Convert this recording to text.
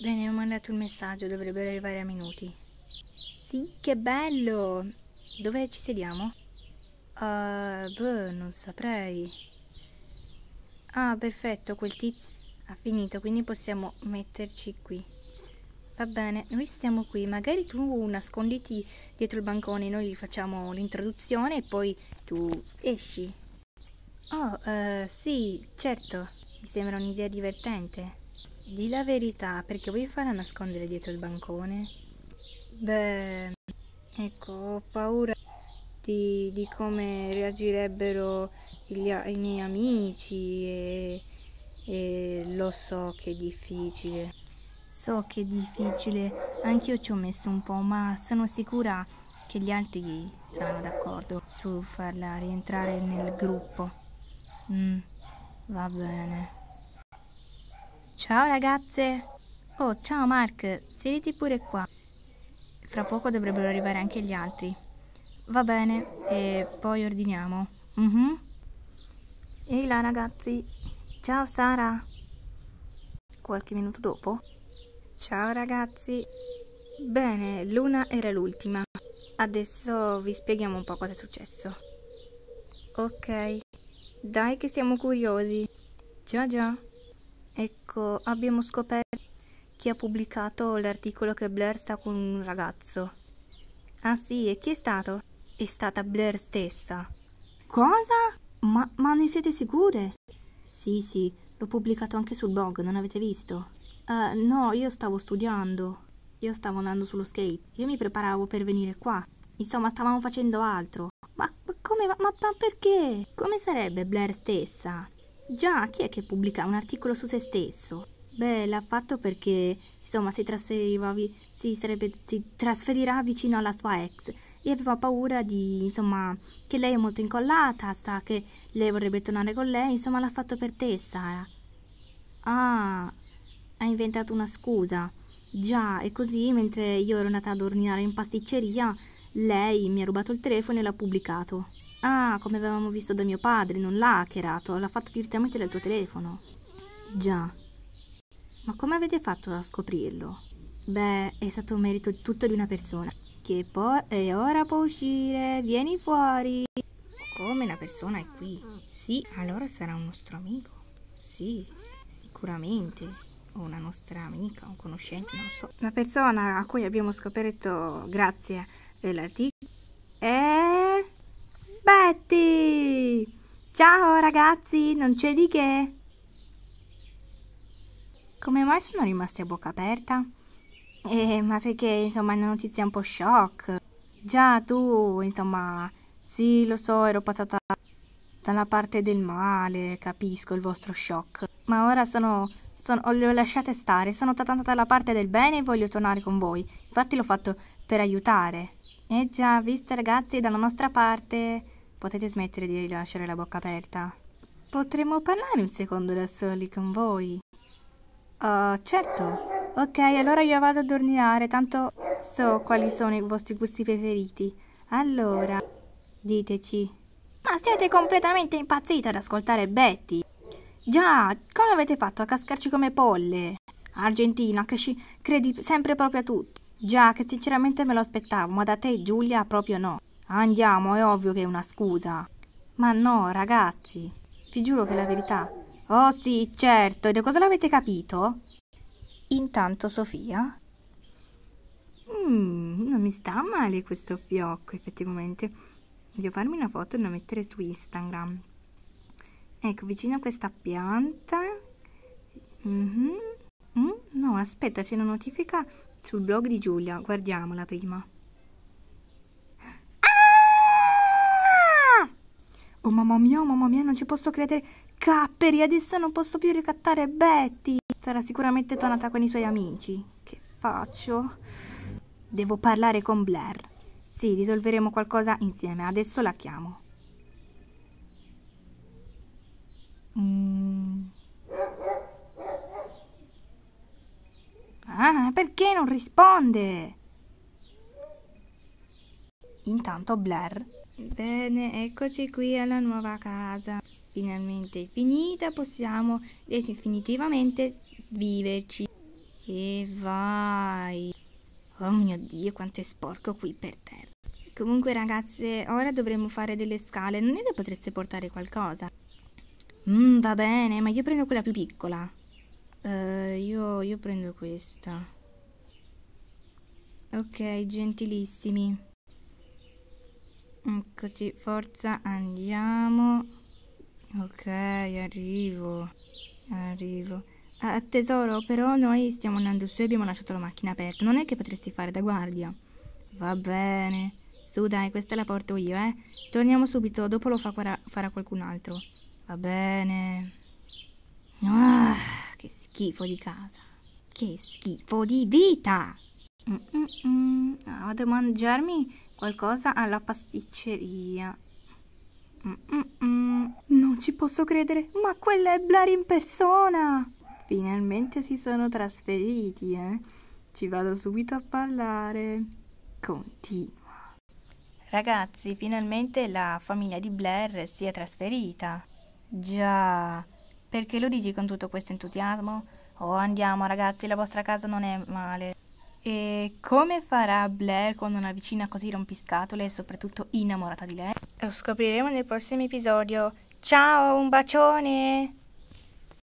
Bene, ho mandato un messaggio, dovrebbero arrivare a minuti. Sì, che bello! Dove ci sediamo? Uh, ah, beh, non saprei. Ah, perfetto, quel tizio ha finito, quindi possiamo metterci qui. Va bene, noi stiamo qui, magari tu nasconditi dietro il bancone, noi facciamo l'introduzione e poi tu esci. Oh, uh, sì, certo, mi sembra un'idea divertente. Di la verità, perché vuoi farla nascondere dietro il bancone? Beh, ecco, ho paura di, di come reagirebbero gli, i miei amici e, e lo so che è difficile. So che è difficile, anch'io ci ho messo un po', ma sono sicura che gli altri saranno d'accordo su farla rientrare nel gruppo. Mm, va bene. Ciao ragazze! Oh, ciao Mark, siediti pure qua. Fra poco dovrebbero arrivare anche gli altri. Va bene, e poi ordiniamo. Mm -hmm. Ehi là ragazzi! Ciao Sara! Qualche minuto dopo. Ciao ragazzi! Bene, Luna era l'ultima. Adesso vi spieghiamo un po' cosa è successo. Ok, dai che siamo curiosi. Ciao ciao! Ecco, abbiamo scoperto chi ha pubblicato l'articolo che Blair sta con un ragazzo. Ah sì, e chi è stato? È stata Blair stessa. Cosa? Ma, ma ne siete sicure? Sì, sì, l'ho pubblicato anche sul blog, non avete visto? Uh, no, io stavo studiando. Io stavo andando sullo skate. Io mi preparavo per venire qua. Insomma, stavamo facendo altro. Ma, ma come? Ma, ma perché? Come sarebbe Blair stessa? Già, chi è che pubblica un articolo su se stesso? Beh, l'ha fatto perché, insomma, si, si, sarebbe, si trasferirà vicino alla sua ex e aveva paura di, insomma, che lei è molto incollata, sa che lei vorrebbe tornare con lei, insomma, l'ha fatto per te, Sara. Ah, ha inventato una scusa. Già, e così mentre io ero andata ad ordinare in pasticceria, lei mi ha rubato il telefono e l'ha pubblicato. Ah, come avevamo visto da mio padre, non l'ha hackerato, l'ha fatto direttamente dal tuo telefono. Già. Ma come avete fatto a scoprirlo? Beh, è stato un merito tutto di una persona. Che poi... E ora può uscire, vieni fuori. Come la persona è qui? Sì, allora sarà un nostro amico. Sì, sicuramente o una nostra amica, un conoscente, non so. La persona a cui abbiamo scoperto grazie dell'articolo è... Betty! Ciao ragazzi, non c'è di che! Come mai sono rimasti a bocca aperta? Eh, ma perché insomma è una notizia un po' shock. Già tu, insomma, sì lo so, ero passata dalla parte del male, capisco il vostro shock. Ma ora sono, sono le ho lasciate stare, sono andata dalla parte del bene e voglio tornare con voi. Infatti l'ho fatto per aiutare. Eh già, visto ragazzi, dalla nostra parte... Potete smettere di lasciare la bocca aperta. Potremmo parlare un secondo da soli con voi. Uh, certo. Ok, allora io vado ad ordinare, tanto so quali sono i vostri gusti preferiti. Allora, diteci. Ma siete completamente impazziti ad ascoltare Betty? Già, come avete fatto a cascarci come polle? Argentina, che ci credi sempre proprio a tutto. Già, che sinceramente me lo aspettavo, ma da te Giulia proprio no. Andiamo, è ovvio che è una scusa. Ma no, ragazzi, vi giuro che è la verità. Oh sì, certo, e da cosa l'avete capito? Intanto Sofia... Mm, non mi sta male questo fiocco, effettivamente. Voglio farmi una foto e da mettere su Instagram. Ecco, vicino a questa pianta... Mm -hmm. mm? No, aspetta, c'è una notifica sul blog di Giulia. Guardiamola prima. Oh mamma mia, oh mamma mia, non ci posso credere. Capperi, adesso non posso più ricattare Betty. Sarà sicuramente tornata con i suoi amici. Che faccio? Devo parlare con Blair. Sì, risolveremo qualcosa insieme. Adesso la chiamo. Mm. Ah, perché non risponde? Intanto Blair Bene, eccoci qui alla nuova casa. Finalmente finita, possiamo definitivamente viverci. E vai! Oh mio Dio, quanto è sporco qui per terra. Comunque ragazze, ora dovremmo fare delle scale. Non è che potreste portare qualcosa? Mmm, va bene, ma io prendo quella più piccola. Uh, io, io prendo questa. Ok, gentilissimi. Eccoci, forza, andiamo. Ok, arrivo. Arrivo. Ah, tesoro, però noi stiamo andando su e abbiamo lasciato la macchina aperta. Non è che potresti fare da guardia. Va bene. Su, dai, questa la porto io, eh. Torniamo subito, dopo lo fa farà qualcun altro. Va bene. Ah, che schifo di casa. Che schifo di vita. Mm -mm, mm. Ah, vado a mangiarmi qualcosa alla pasticceria. Mm, mm, non ci posso credere, ma quella è Blair in persona! Finalmente si sono trasferiti, eh? Ci vado subito a parlare. Continua. Ragazzi, finalmente la famiglia di Blair si è trasferita. Già, perché lo dici con tutto questo entusiasmo? Oh, andiamo ragazzi, la vostra casa non è male. E come farà Blair con una vicina così rompiscatole e soprattutto innamorata di lei? Lo scopriremo nel prossimo episodio. Ciao, un bacione!